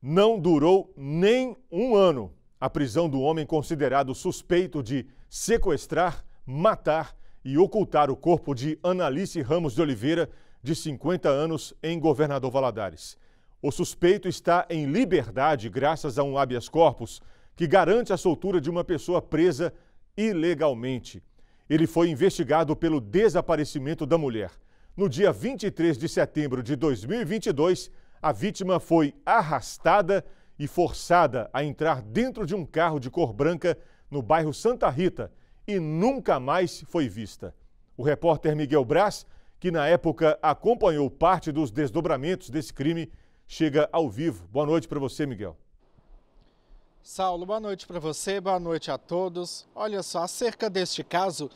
não durou nem um ano. A prisão do homem considerado suspeito de sequestrar, matar e ocultar o corpo de Analice Ramos de Oliveira, de 50 anos, em Governador Valadares. O suspeito está em liberdade graças a um habeas corpus que garante a soltura de uma pessoa presa ilegalmente. Ele foi investigado pelo desaparecimento da mulher. No dia 23 de setembro de 2022, a vítima foi arrastada e forçada a entrar dentro de um carro de cor branca no bairro Santa Rita e nunca mais foi vista. O repórter Miguel Braz, que na época acompanhou parte dos desdobramentos desse crime, chega ao vivo. Boa noite para você, Miguel. Saulo, boa noite para você, boa noite a todos. Olha só, acerca deste caso,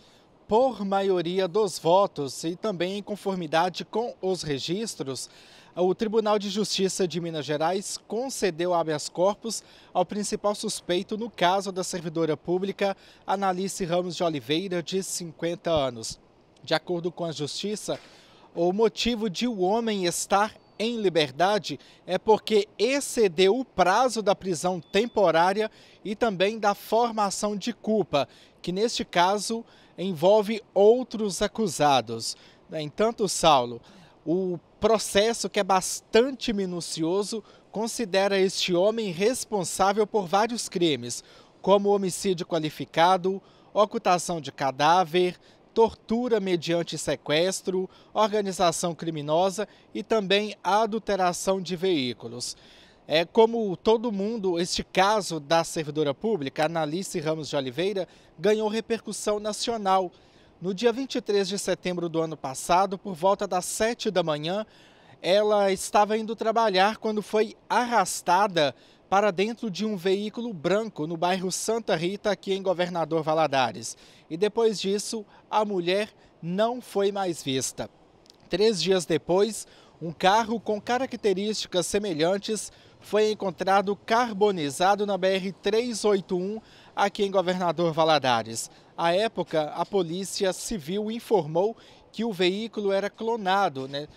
por maioria dos votos e também em conformidade com os registros, o Tribunal de Justiça de Minas Gerais concedeu habeas corpus ao principal suspeito no caso da servidora pública Analice Ramos de Oliveira, de 50 anos. De acordo com a Justiça, o motivo de o homem estar em liberdade é porque excedeu o prazo da prisão temporária e também da formação de culpa, que neste caso envolve outros acusados. Né, entanto, Saulo, o processo, que é bastante minucioso, considera este homem responsável por vários crimes, como homicídio qualificado, ocultação de cadáver, tortura mediante sequestro, organização criminosa e também adulteração de veículos. É, como todo mundo, este caso da servidora pública, Analice Ramos de Oliveira, ganhou repercussão nacional. No dia 23 de setembro do ano passado, por volta das 7 da manhã, ela estava indo trabalhar quando foi arrastada para dentro de um veículo branco no bairro Santa Rita, aqui em Governador Valadares. E depois disso, a mulher não foi mais vista. Três dias depois, um carro com características semelhantes foi encontrado carbonizado na BR-381, aqui em Governador Valadares. À época, a Polícia Civil informou que o veículo era clonado, né?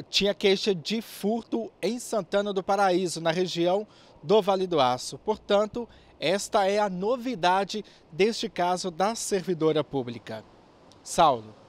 tinha queixa de furto em Santana do Paraíso, na região do Vale do Aço. Portanto, esta é a novidade deste caso da servidora pública. Saulo.